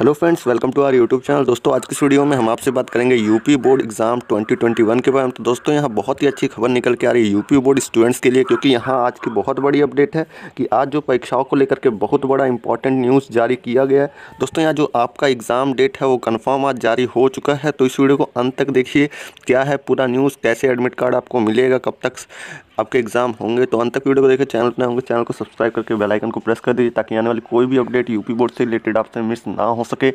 hello friends welcome to our YouTube channel दोस्तों आज की वीडियो में हम आपसे बात करेंगे यूपी बोर्ड एग्ज़ाम 2021 के बारे में तो दोस्तों यहाँ बहुत ही अच्छी खबर निकल के आ रही है यूपी बोर्ड स्टूडेंट्स के लिए क्योंकि यहाँ आज की बहुत बड़ी अपडेट है कि आज जो परीक्षाओं को लेकर के बहुत बड़ा इंपॉर्टेंट न्यूज़ जारी किया गया है दोस्तों यहाँ जो आपका एग्ज़ाम डेट है वो कन्फर्म आज जारी हो चुका है तो इस वीडियो को अंत तक देखिए क्या है पूरा न्यूज़ कैसे एडमिट कार्ड आपको मिलेगा कब तक आपके एग्जाम होंगे तो अंत तक वीडियो को देखें चैनल पर होंगे चैनल को सब्सक्राइब करके बेल आइकन को प्रेस कर दीजिए ताकि आने वाली कोई भी अपडेट यूपी बोर्ड से रिलेटेड आपसे मिस ना हो सके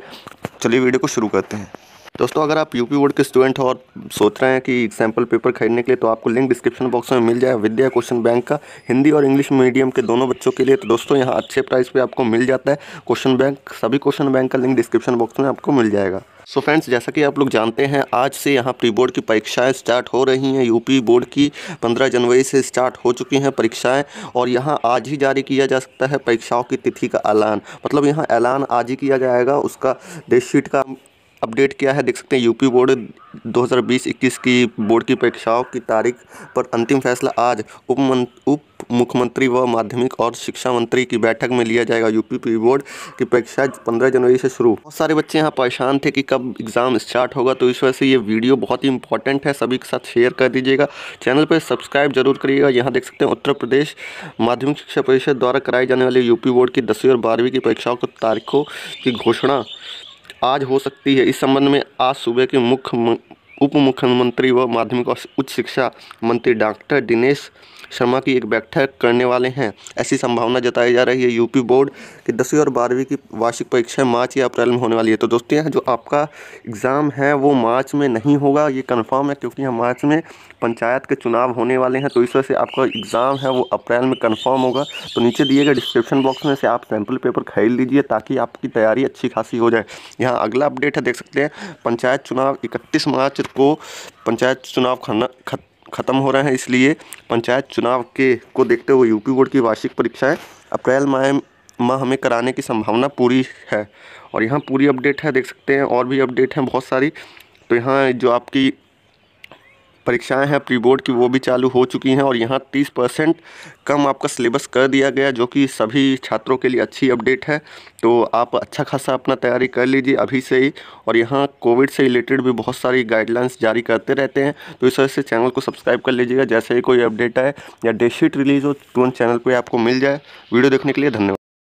चलिए वीडियो को शुरू करते हैं दोस्तों अगर आप यूपी बोर्ड के स्टूडेंट हो और सोच रहे हैं कि एग्जाम्पल पेपर खरीदने के लिए तो आपको लिंक डिस्क्रिप्शन बॉक्स में मिल जाए विद्या क्वेश्चन बैंक का हिंदी और इंग्लिश मीडियम के दोनों बच्चों के लिए तो दोस्तों यहाँ अच्छे प्राइस पर आपको मिल जाता है क्वेश्चन बैंक सभी क्वेश्चन बैंक का लिंक डिस्क्रिप्शन बॉक्स में आपको मिल जाएगा सो so फ्रेंड्स जैसा कि आप लोग जानते हैं आज से यहाँ प्री बोर्ड की परीक्षाएं स्टार्ट हो रही हैं यूपी बोर्ड की 15 जनवरी से स्टार्ट हो चुकी हैं परीक्षाएं और यहाँ आज ही जारी किया जा सकता है परीक्षाओं की तिथि का ऐलान मतलब यहाँ ऐलान आज ही किया जाएगा उसका डेट शीट का अपडेट किया है देख सकते हैं यूपी बोर्ड 2020-21 की बोर्ड की परीक्षाओं की तारीख पर अंतिम फैसला आज उप उप मुख्यमंत्री व माध्यमिक और शिक्षा मंत्री की बैठक में लिया जाएगा यूपी पी बोर्ड की परीक्षा 15 जनवरी से शुरू बहुत सारे बच्चे यहाँ परेशान थे कि कब एग्ज़ाम स्टार्ट होगा तो इस वजह से ये वीडियो बहुत ही इंपॉर्टेंट है सभी के साथ शेयर कर दीजिएगा चैनल पर सब्सक्राइब जरूर करिएगा यहाँ देख सकते हैं उत्तर प्रदेश माध्यमिक शिक्षा परिषद द्वारा कराई जाने वाली यूपी बोर्ड की दसवीं और बारहवीं की परीक्षाओं की तारीखों की घोषणा आज हो सकती है इस संबंध में आज सुबह के मुख्य उप मुख्यमंत्री व माध्यमिक और उच्च शिक्षा मंत्री डॉक्टर दिनेश शर्मा की एक बैठक करने वाले हैं ऐसी संभावना जताई जा रही है यूपी बोर्ड की दसवीं और बारहवीं की वार्षिक परीक्षा मार्च या अप्रैल में होने वाली है तो दोस्तों यहाँ जो आपका एग्ज़ाम है वो मार्च में नहीं होगा ये कन्फर्म है क्योंकि यहाँ मार्च में पंचायत के चुनाव होने वाले हैं तो इस वजह से आपका एग्ज़ाम है वो अप्रैल में कन्फर्म होगा तो नीचे दिए गए डिस्क्रिप्शन बॉक्स में से आप सैम्पल पेपर खरीद लीजिए ताकि आपकी तैयारी अच्छी खासी हो जाए यहाँ अगला अपडेट है देख सकते हैं पंचायत चुनाव इकतीस मार्च को पंचायत चुनाव खत, ख़त्म हो रहे हैं इसलिए पंचायत चुनाव के को देखते हुए यूपी बोर्ड की वार्षिक परीक्षाएं अप्रैल माह माह हमें कराने की संभावना पूरी है और यहाँ पूरी अपडेट है देख सकते हैं और भी अपडेट हैं बहुत सारी तो यहाँ जो आपकी परीक्षाएं हैं प्री बोर्ड की वो भी चालू हो चुकी हैं और यहाँ 30 परसेंट कम आपका सिलेबस कर दिया गया जो कि सभी छात्रों के लिए अच्छी अपडेट है तो आप अच्छा खासा अपना तैयारी कर लीजिए अभी से ही और यहाँ कोविड से रिलेटेड भी बहुत सारी गाइडलाइंस जारी करते रहते हैं तो इस वजह से चैनल को सब्सक्राइब कर लीजिएगा जैसे ही कोई अपडेट आए या डेट शीट रिलीज़ हो तुरंत चैनल पर आपको मिल जाए वीडियो देखने के लिए धन्यवाद